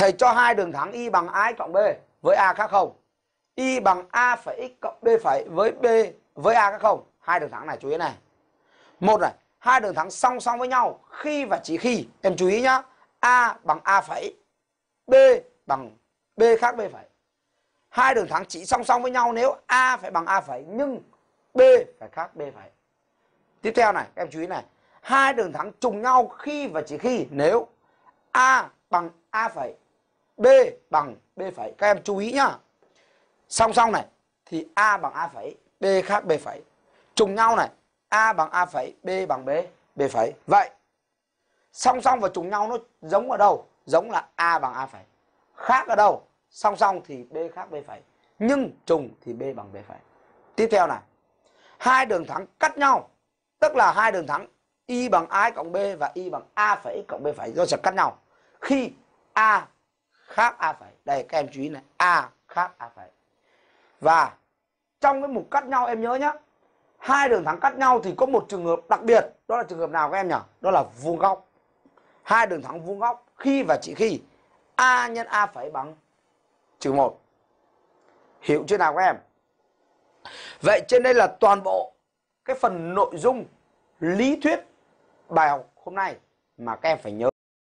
Thầy cho hai đường thẳng Y bằng A cộng B với A khác không? Y bằng A phải X cộng B phải với B với A khác không? Hai đường thẳng này chú ý này. Một này, hai đường thẳng song song với nhau khi và chỉ khi em chú ý nhá. A bằng A phẩy, B bằng B khác B phẩy. Hai đường thẳng chỉ song song với nhau nếu A phải bằng A phẩy nhưng B phải khác B phẩy. Tiếp theo này, em chú ý này. Hai đường thẳng trùng nhau khi và chỉ khi nếu A bằng A phẩy B bằng B phẩy. Các em chú ý nhá. Song song này thì A bằng A phẩy, B khác B phẩy. Trùng nhau này, A bằng A phẩy, B bằng B, B phẩy. Vậy song song và trùng nhau nó giống ở đâu? Giống là A bằng A phẩy. Khác ở đâu? Song song thì B khác B phẩy. Nhưng trùng thì B bằng B phẩy. Tiếp theo này. Hai đường thẳng cắt nhau, tức là hai đường thẳng y bằng a cộng b và y bằng a phẩy cộng b phẩy do sẽ cắt nhau. Khi a khác a phẩy đây các em chú ý này a khác a phẩy và trong cái mục cắt nhau em nhớ nhá hai đường thẳng cắt nhau thì có một trường hợp đặc biệt đó là trường hợp nào các em nhỉ đó là vuông góc hai đường thẳng vuông góc khi và chỉ khi a nhân a phẩy bằng trừ một hiểu chưa nào các em vậy trên đây là toàn bộ cái phần nội dung lý thuyết bài học hôm nay mà các em phải nhớ